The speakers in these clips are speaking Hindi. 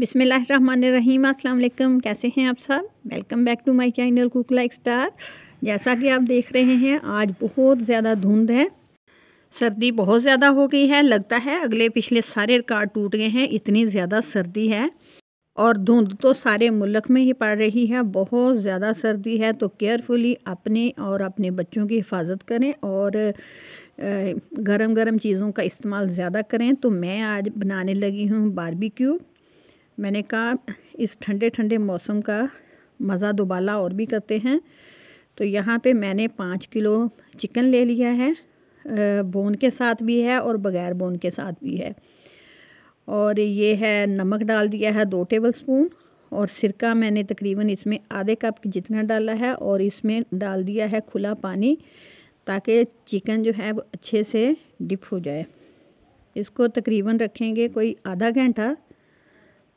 बिसमीम अल्लाम कैसे हैं आप सब welcome back to my channel cook like star जैसा कि आप देख रहे हैं आज बहुत ज़्यादा धुंध है सर्दी बहुत ज़्यादा हो गई है लगता है अगले पिछले सारे रिकॉर्ड टूट गए हैं इतनी ज़्यादा सर्दी है और धुंध तो सारे मुल्क में ही पड़ रही है बहुत ज़्यादा सर्दी है तो केयरफुली अपने और अपने बच्चों की हिफाजत करें और गरम गरम चीज़ों का इस्तेमाल ज़्यादा करें तो मैं आज बनाने लगी हूँ बारबेक्यू मैंने कहा इस ठंडे ठंडे मौसम का मज़ा दुबाला और भी करते हैं तो यहाँ पे मैंने पाँच किलो चिकन ले लिया है बोन के साथ भी है और बग़ैर बोन के साथ भी है और ये है नमक डाल दिया है दो टेबल स्पून और सिरका मैंने तकरीबन इसमें आधे कप जितना डाला है और इसमें डाल दिया है खुला पानी ताकि चिकन जो है वो अच्छे से डिप हो जाए इसको तकरीबन रखेंगे कोई आधा घंटा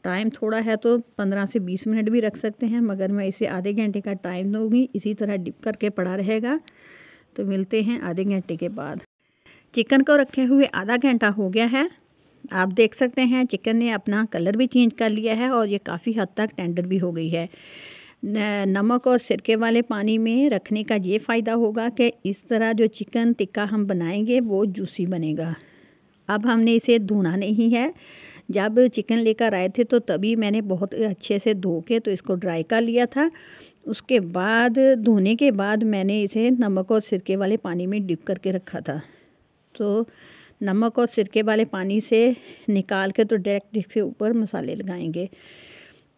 टाइम थोड़ा है तो पंद्रह से बीस मिनट भी रख सकते हैं मगर मैं इसे आधे घंटे का टाइम दूँगी इसी तरह डिप करके पड़ा रहेगा तो मिलते हैं आधे घंटे के बाद चिकन को रखे हुए आधा घंटा हो गया है आप देख सकते हैं चिकन ने अपना कलर भी चेंज कर लिया है और ये काफ़ी हद तक टेंडर भी हो गई है नमक और सिरके वाले पानी में रखने का ये फ़ायदा होगा कि इस तरह जो चिकन टिक्का हम बनाएंगे वो जूसी बनेगा अब हमने इसे धोना नहीं है जब चिकन लेकर आए थे तो तभी मैंने बहुत अच्छे से धो के तो इसको ड्राई कर लिया था उसके बाद धोने के बाद मैंने इसे नमक और सिरके वाले पानी में डिप करके रखा था तो नमक और सिरके वाले पानी से निकाल के तो डायरेक्ट इसके ऊपर मसाले लगाएंगे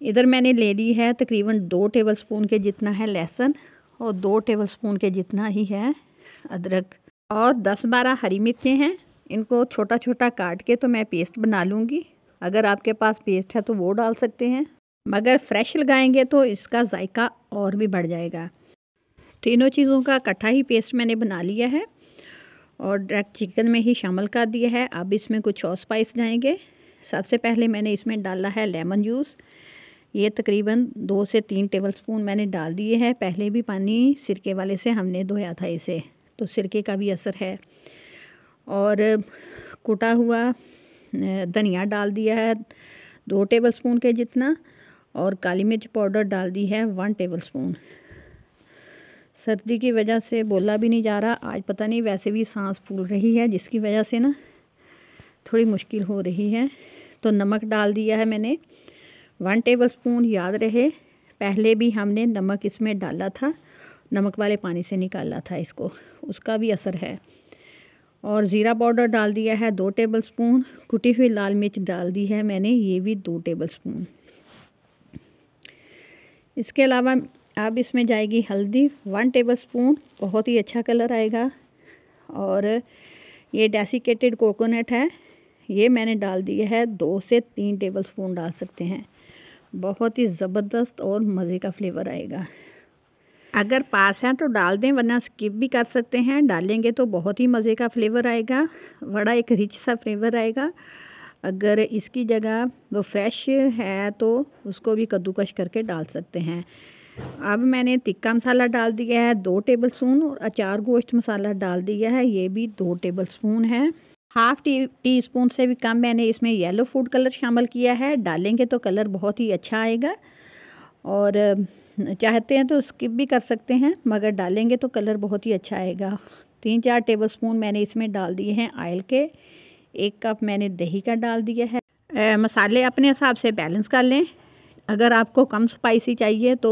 इधर मैंने ले ली है तकरीबन दो टेबल स्पून के जितना है लहसुन और दो टेबल स्पून के जितना ही है अदरक और दस बारह हरी मिर्चें हैं इनको छोटा छोटा काट के तो मैं पेस्ट बना लूँगी अगर आपके पास पेस्ट है तो वो डाल सकते हैं मगर फ्रेश लगाएंगे तो इसका जायका और भी बढ़ जाएगा तीनों चीज़ों का इकट्ठा ही पेस्ट मैंने बना लिया है और डायरेक्ट चिकन में ही शामिल कर दिया है अब इसमें कुछ और स्पाइस जाएंगे सबसे पहले मैंने इसमें डाला है लेमन जूस ये तकरीबन दो से तीन टेबल स्पून मैंने डाल दिए हैं पहले भी पानी सिरके वाले से हमने धोया था इसे तो सिरके का भी असर है और कुटा हुआ धनिया डाल दिया है दो टेबल स्पून के जितना और काली मिर्च पाउडर डाल दी है वन टेबल स्पून सर्दी की वजह से बोला भी नहीं जा रहा आज पता नहीं वैसे भी सांस फूल रही है जिसकी वजह से ना थोड़ी मुश्किल हो रही है तो नमक डाल दिया है मैंने वन टेबल स्पून याद रहे पहले भी हमने नमक इसमें डाला था नमक वाले पानी से निकाला था इसको उसका भी असर है और ज़ीरा पाउडर डाल दिया है दो टेबल स्पून कुटी हुई लाल मिर्च डाल दी है मैंने ये भी दो टेबल स्पून इसके अलावा अब इसमें जाएगी हल्दी वन टेबल स्पून बहुत ही अच्छा कलर आएगा और ये डेसिकेटेड कोकोनट है ये मैंने डाल दिया है दो से तीन टेबल स्पून डाल सकते हैं बहुत ही ज़बरदस्त और मज़े का फ्लेवर आएगा अगर पास हैं तो डाल दें वरना स्किप भी कर सकते हैं डालेंगे तो बहुत ही मज़े का फ्लेवर आएगा बड़ा एक रिच सा फ्लेवर आएगा अगर इसकी जगह वो फ्रेश है तो उसको भी कद्दूकश करके डाल सकते हैं अब मैंने तिक्का मसाला डाल दिया है दो टेबल स्पून और अचार गोश्त मसाला डाल दिया है ये भी दो टेबल स्पून है हाफ़ टी टी स्पून से भी कम मैंने इसमें येलो फूड कलर शामिल किया है डालेंगे तो कलर बहुत ही अच्छा आएगा और चाहते हैं तो स्किप भी कर सकते हैं मगर डालेंगे तो कलर बहुत ही अच्छा आएगा तीन चार टेबल स्पून मैंने इसमें डाल दिए हैं आयल के एक कप मैंने दही का डाल दिया है ए, मसाले अपने हिसाब से बैलेंस कर लें अगर आपको कम स्पाइसी चाहिए तो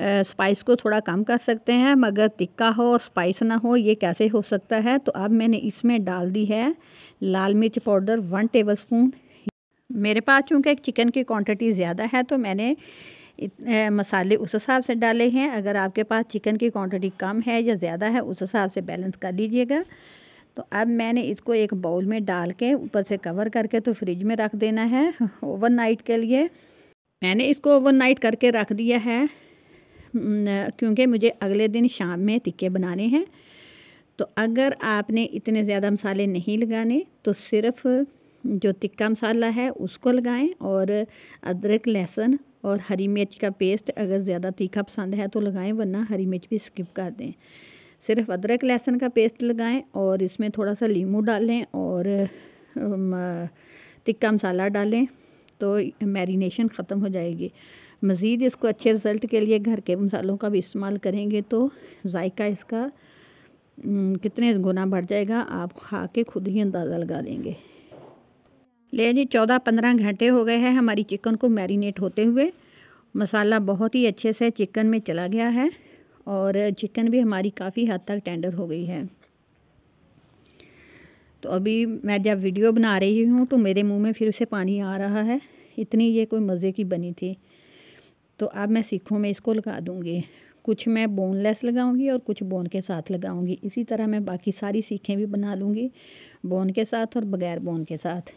स्पाइस को थोड़ा कम कर सकते हैं मगर तिक्का हो और स्पाइस ना हो ये कैसे हो सकता है तो अब मैंने इसमें डाल दी है लाल मिर्च पाउडर वन टेबल स्पून मेरे पास चूँकि चिकन की क्वान्टिटी ज़्यादा है तो मैंने मसाले उस हिसाब से डाले हैं अगर आपके पास चिकन की क्वांटिटी कम है या ज़्यादा है उस हिसाब से बैलेंस कर लीजिएगा तो अब मैंने इसको एक बाउल में डाल के ऊपर से कवर करके तो फ्रिज में रख देना है नाइट के लिए मैंने इसको नाइट करके रख दिया है क्योंकि मुझे अगले दिन शाम में टिक्के बनाने हैं तो अगर आपने इतने ज़्यादा मसाले नहीं लगाने तो सिर्फ़ जो टिक्का मसाला है उसको लगाएं और अदरक लहसुन और हरी मिर्च का पेस्ट अगर ज़्यादा तीखा पसंद है तो लगाएं वरना हरी मिर्च भी स्किप कर दें सिर्फ अदरक लहसुन का पेस्ट लगाएं और इसमें थोड़ा सा लीमू डालें और तिक्का मसाला डालें तो मैरिनेशन ख़त्म हो जाएगी मज़ीद इसको अच्छे रिज़ल्ट के लिए घर के मसालों का भी इस्तेमाल करेंगे तो जायका इसका कितने गुना बढ़ जाएगा आप खा के खुद ही अंदाज़ा लगा लेंगे ले जी चौदह पंद्रह घंटे हो गए हैं हमारी चिकन को मैरिनेट होते हुए मसाला बहुत ही अच्छे से चिकन में चला गया है और चिकन भी हमारी काफ़ी हद तक टेंडर हो गई है तो अभी मैं जब वीडियो बना रही हूँ तो मेरे मुंह में फिर से पानी आ रहा है इतनी ये कोई मज़े की बनी थी तो अब मैं सीखों में इसको लगा दूँगी कुछ मैं बोनलेस लगाऊंगी और कुछ बोन के साथ लगाऊंगी इसी तरह मैं बाकी सारी सीखें भी बना लूँगी बोन के साथ और बगैर बोन के साथ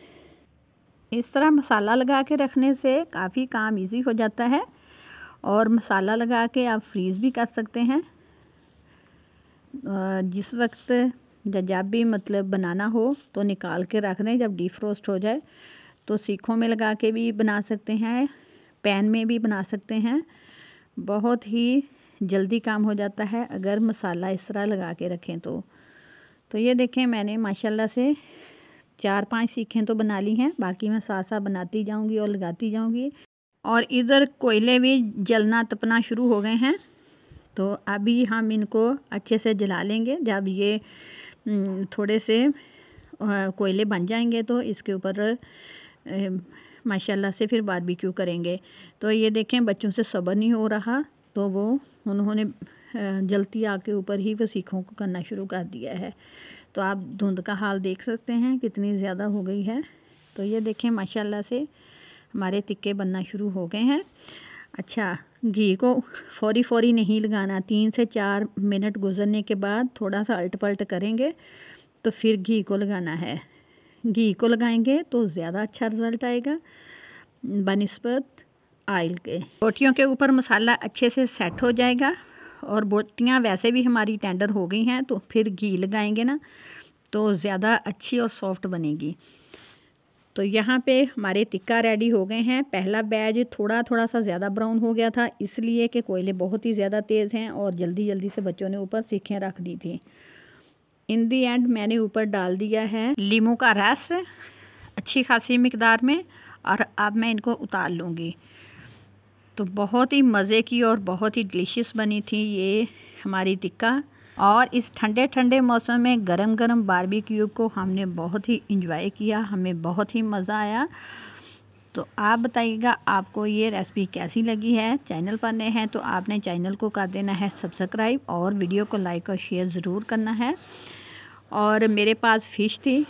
इस तरह मसाला लगा के रखने से काफ़ी काम इजी हो जाता है और मसाला लगा के आप फ्रीज़ भी कर सकते हैं जिस वक्त जब भी मतलब बनाना हो तो निकाल के रख दें जब डी फ्रोस्ट हो जाए तो सीखों में लगा के भी बना सकते हैं पैन में भी बना सकते हैं बहुत ही जल्दी काम हो जाता है अगर मसाला इस तरह लगा के रखें तो तो ये देखें मैंने माशाल्लाह से चार पांच सीखें तो बना ली हैं बाकी मैं साथ साथ बनाती जाऊंगी और लगाती जाऊंगी और इधर कोयले भी जलना तपना शुरू हो गए हैं तो अभी हम इनको अच्छे से जला लेंगे जब ये थोड़े से कोयले बन जाएंगे तो इसके ऊपर माशाल्लाह से फिर बारबेक्यू करेंगे तो ये देखें बच्चों से सब्र नहीं हो रहा तो वो उन्होंने जलती आग के ऊपर ही वो सीखों को करना शुरू कर दिया है तो आप धुंध का हाल देख सकते हैं कितनी ज़्यादा हो गई है तो ये देखें माशाल्लाह से हमारे टिक्के बनना शुरू हो गए हैं अच्छा घी को फौरी फौरी नहीं लगाना तीन से चार मिनट गुजरने के बाद थोड़ा सा अल्ट पलट करेंगे तो फिर घी को लगाना है घी को लगाएंगे तो ज़्यादा अच्छा रिज़ल्ट आएगा बनस्बत आयल के रोटियों के ऊपर मसाला अच्छे से सेट हो जाएगा और बोटियाँ वैसे भी हमारी टेंडर हो गई हैं तो फिर घी लगाएंगे ना तो ज़्यादा अच्छी और सॉफ्ट बनेगी तो यहाँ पे हमारे टिक्का रेडी हो गए हैं पहला बैज थोड़ा थोड़ा सा ज़्यादा ब्राउन हो गया था इसलिए कि कोयले बहुत ही ज़्यादा तेज़ हैं और जल्दी जल्दी से बच्चों ने ऊपर सीखें रख दी थी इन दी एंड मैंने ऊपर डाल दिया है लीमू का रस अच्छी खासी मकदार में और अब मैं इनको उतार लूँगी तो बहुत ही मज़े की और बहुत ही डिलीशियस बनी थी ये हमारी टिक्का और इस ठंडे ठंडे मौसम में गरम गरम बारबेक्यू को हमने बहुत ही इंजॉय किया हमें बहुत ही मज़ा आया तो आप बताइएगा आपको ये रेसिपी कैसी लगी है चैनल पर नए हैं तो आपने चैनल को कर देना है सब्सक्राइब और वीडियो को लाइक और शेयर ज़रूर करना है और मेरे पास फ़िश थी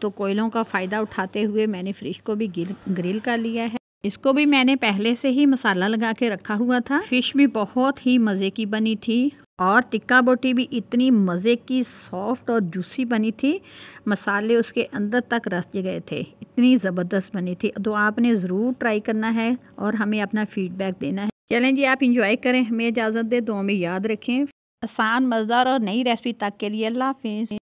तो कोयलों का फ़ायदा उठाते हुए मैंने फ़िश को भी ग्रिल कर लिया है इसको भी मैंने पहले से ही मसाला लगा के रखा हुआ था फिश भी बहुत ही मज़े की बनी थी और टिक्का बोटी भी इतनी मज़े की सॉफ्ट और जूसी बनी थी मसाले उसके अंदर तक रस गए थे इतनी ज़बरदस्त बनी थी तो आपने ज़रूर ट्राई करना है और हमें अपना फीडबैक देना है चलें जी आप इंजॉय करें हमें इजाज़त दे दो हमें याद रखें आसान मज़ेदार और नई रेसिपी तक के लिए अल्लाह हाफिज़